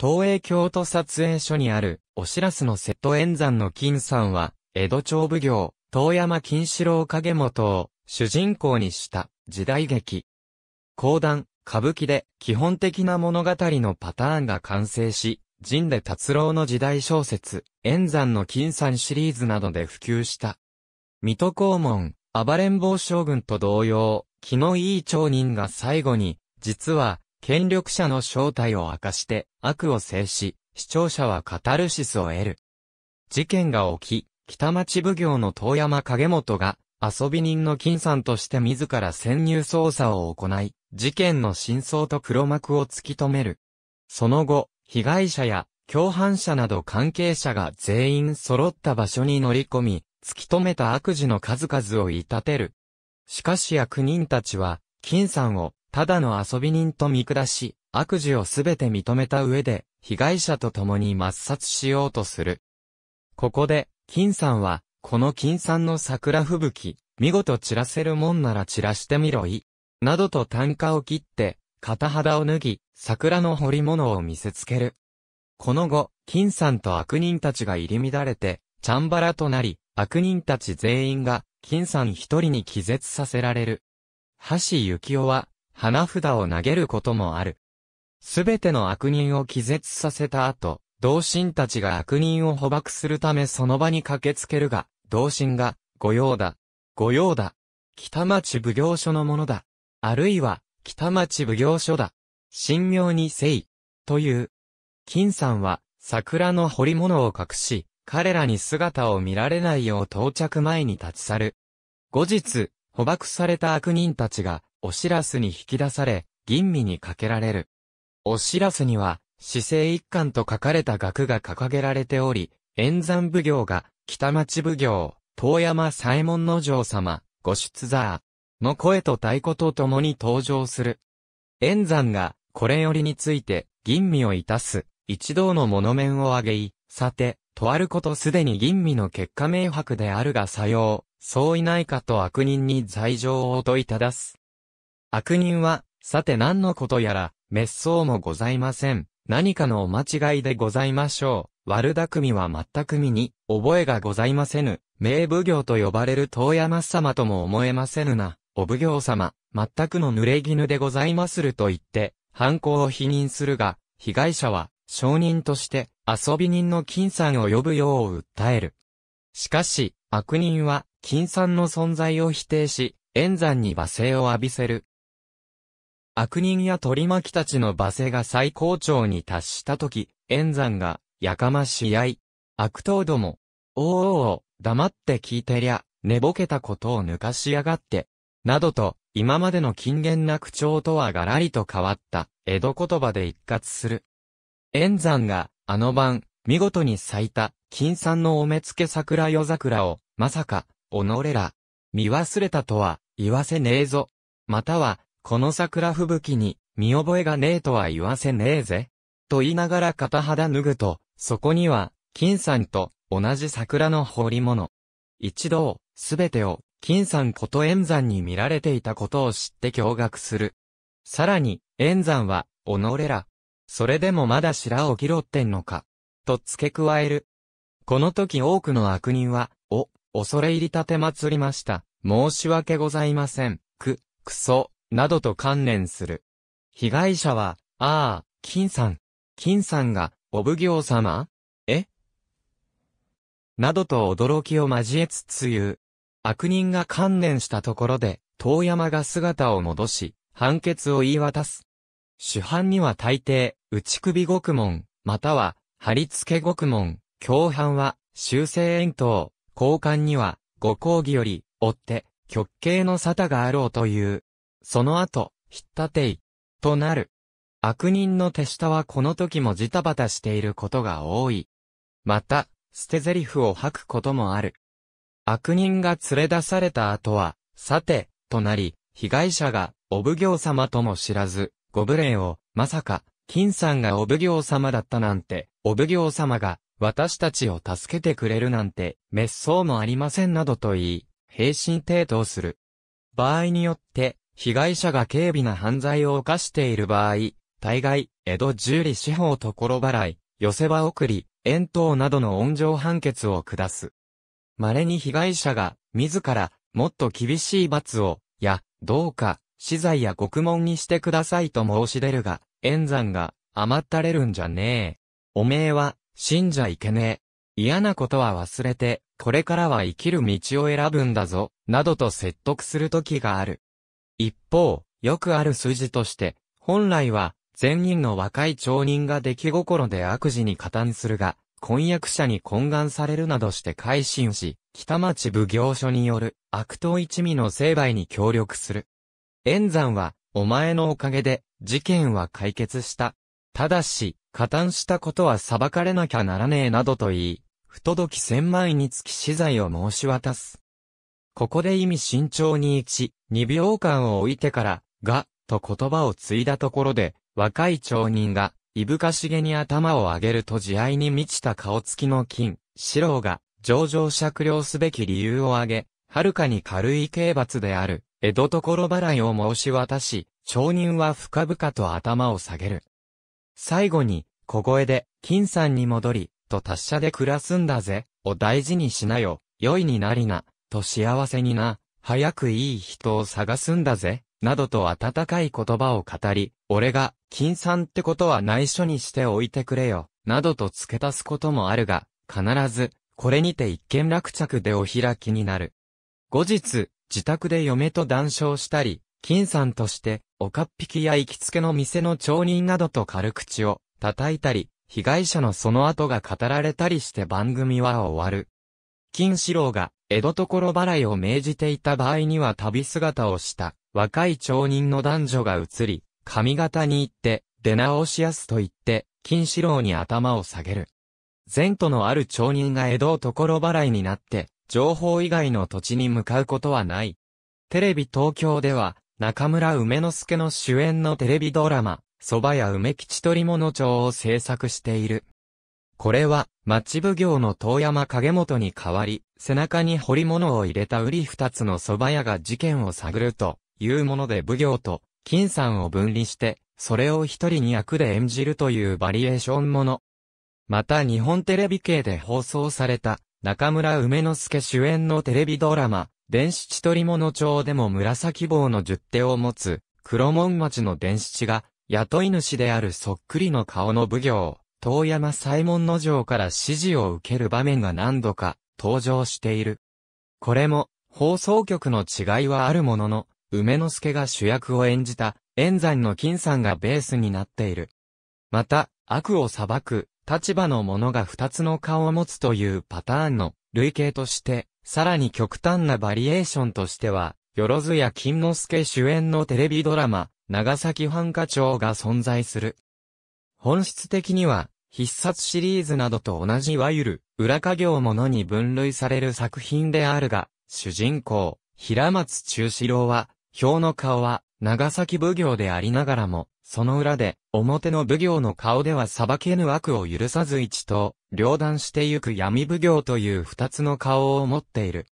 東映京都撮影所にある、お知らすの瀬戸円山の金さんは、江戸町奉行、遠山金四郎影元を主人公にした時代劇。講談、歌舞伎で基本的な物語のパターンが完成し、神で達郎の時代小説、円山の金んシリーズなどで普及した。水戸黄門、暴れん坊将軍と同様、気のいい町人が最後に、実は、権力者の正体を明かして悪を制し、視聴者はカタルシスを得る。事件が起き、北町奉行の遠山影元が遊び人の金さんとして自ら潜入捜査を行い、事件の真相と黒幕を突き止める。その後、被害者や共犯者など関係者が全員揃った場所に乗り込み、突き止めた悪事の数々を言い立てる。しかし役人たちは、金さんをただの遊び人と見下し、悪事をすべて認めた上で、被害者と共に抹殺しようとする。ここで、金さんは、この金さんの桜吹雪、見事散らせるもんなら散らしてみろい。などと単価を切って、片肌を脱ぎ、桜の彫り物を見せつける。この後、金さんと悪人たちが入り乱れて、チャンバラとなり、悪人たち全員が、金さん一人に気絶させられる。橋幸夫は、花札を投げることもある。すべての悪人を気絶させた後、同心たちが悪人を捕獲するためその場に駆けつけるが、同心が、御用だ。御用だ。北町奉行所のものだ。あるいは、北町奉行所だ。神妙にせい。という。金さんは、桜の彫り物を隠し、彼らに姿を見られないよう到着前に立ち去る。後日、捕獲された悪人たちが、おしらすに引き出され、吟味にかけられる。おしらすには、市政一貫と書かれた額が掲げられており、円山奉行が、北町奉行、遠山左衛門の城様、ご出座の声と太鼓と共に登場する。円山が、これよりについて、吟味をいたす、一同の物面を挙げい、さて、とあることすでに吟味の結果明白であるが作用、相違ないかと悪人に罪状をといただす。悪人は、さて何のことやら、滅相もございません。何かのお間違いでございましょう。悪巧みは全く身に、覚えがございませぬ。名奉行と呼ばれる遠山様とも思えませぬな。お奉行様、全くの濡れ衣でございますると言って、犯行を否認するが、被害者は、証人として、遊び人の金さんを呼ぶよう訴える。しかし、悪人は、金さんの存在を否定し、円山に罵声を浴びせる。悪人や取り巻きたちの罵声が最高潮に達したとき、炎山が、やかまし合い。悪党ども、おーおお黙って聞いてりゃ、寝ぼけたことを抜かしやがって。などと、今までの禁言な口調とはがらりと変わった、江戸言葉で一括する。炎山が、あの晩、見事に咲いた、金山のお目付桜夜桜を、まさか、己ら、見忘れたとは、言わせねえぞ。または、この桜吹雪に、見覚えがねえとは言わせねえぜ。と言いながら片肌脱ぐと、そこには、金さんと同じ桜の彫り物。一同、すべてを、金さんこと円山に見られていたことを知って驚愕する。さらに、円山は、己ら。それでもまだ白を拾ってんのか。と付け加える。この時多くの悪人は、お、恐れ入り立て祭りました。申し訳ございません。く、くそ、などと観念する。被害者は、ああ、金さん、金さんが、お奉行様えなどと驚きを交えつつ言う。悪人が観念したところで、遠山が姿を戻し、判決を言い渡す。主犯には大抵、打ち首獄門、または、貼り付け獄門、共犯は、修正遠投、交換には、ご講義より、追って、極刑の沙汰があろうという。その後、ひったてい、となる。悪人の手下はこの時もジタバタしていることが多い。また、捨て台詞を吐くこともある。悪人が連れ出された後は、さて、となり、被害者が、お奉行様とも知らず、ご無礼を、まさか、金さんがお奉行様だったなんて、お奉行様が、私たちを助けてくれるなんて、滅相もありませんなどと言い、平身抵当する。場合によって、被害者が軽微な犯罪を犯している場合、大概、江戸十里司法ところ払い、寄せ場送り、遠投などの温情判決を下す。稀に被害者が、自ら、もっと厳しい罰を、や、どうか、死罪や獄門にしてくださいと申し出るが、演山が、余ったれるんじゃねえ。おめえは、死んじゃいけねえ。嫌なことは忘れて、これからは生きる道を選ぶんだぞ、などと説得する時がある。一方、よくある筋として、本来は、善人の若い町人が出来心で悪事に加担するが、婚約者に懇願されるなどして改心し、北町奉行所による悪党一味の成敗に協力する。炎山は、お前のおかげで、事件は解決した。ただし、加担したことは裁かれなきゃならねえなどと言い、不届き千枚につき死罪を申し渡す。ここで意味慎重に1、2秒間を置いてから、が、と言葉を継いだところで、若い町人が、いぶかしげに頭を上げると慈愛に満ちた顔つきの金、四郎が、上場酌量すべき理由を挙げ、はるかに軽い刑罰である、江戸所払いを申し渡し、町人は深々と頭を下げる。最後に、小声で、金さんに戻り、と達者で暮らすんだぜ、を大事にしなよ、良いになりな、と幸せにな、早くいい人を探すんだぜ、などと温かい言葉を語り、俺が、金さんってことは内緒にしておいてくれよ、などと付け足すこともあるが、必ず、これにて一件落着でお開きになる。後日、自宅で嫁と談笑したり、金さんとして、おかっぴきや行きつけの店の町人などと軽口を叩いたり、被害者のその後が語られたりして番組は終わる。金四郎が江戸所払いを命じていた場合には旅姿をした若い町人の男女が移り、上方に行って、出直しやすと言って、金四郎に頭を下げる。前途のある町人が江戸所払いになって、情報以外の土地に向かうことはない。テレビ東京では、中村梅之助の主演のテレビドラマ、蕎麦屋梅吉取物町を制作している。これは、町奉行の遠山影元に代わり、背中に彫り物を入れた瓜二つの蕎麦屋が事件を探るというもので奉行と金さんを分離して、それを一人に役で演じるというバリエーションもの。また日本テレビ系で放送された、中村梅之助主演のテレビドラマ、電子千鳥物町でも紫棒の十手を持つ、黒門町の電子地が、雇い主であるそっくりの顔の奉行、遠山左衛門の城から指示を受ける場面が何度か登場している。これも放送局の違いはあるものの、梅之助が主役を演じた、円山の金さんがベースになっている。また、悪を裁く、立場の者が二つの顔を持つというパターンの類型として、さらに極端なバリエーションとしては、よろずや金之助主演のテレビドラマ、長崎ハンカ町が存在する。本質的には、必殺シリーズなどと同じいわゆる、裏稼業ものに分類される作品であるが、主人公、平松中四郎は、表の顔は、長崎奉行でありながらも、その裏で、表の奉行の顔では裁けぬ悪を許さず一と、両断してゆく闇奉行という二つの顔を持っている。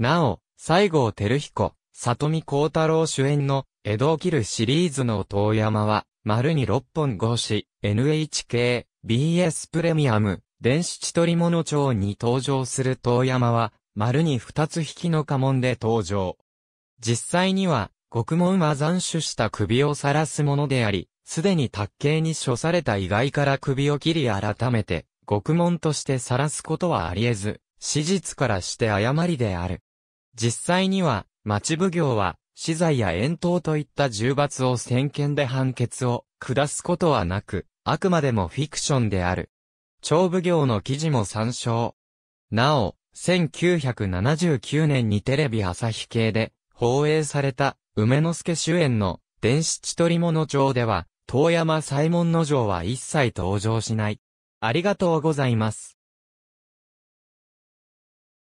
なお、西郷照彦、里見光太郎主演の、江戸を切るシリーズの遠山は、丸に6本合し、NHK、BS プレミアム、電子千鳥物町に登場する遠山は、丸に2つ引きの家紋で登場。実際には、国門は斬首した首を晒すものであり、すでに卓形に処された意外から首を切り改めて、獄門として晒すことはあり得ず、史実からして誤りである。実際には、町奉行は、死罪や遠投といった重罰を先見で判決を下すことはなく、あくまでもフィクションである。長奉行の記事も参照。なお、1979年にテレビ朝日系で放映された梅之助主演の電子千鳥物帳では、遠山左衛門の城は一切登場しない。ありがとうございます。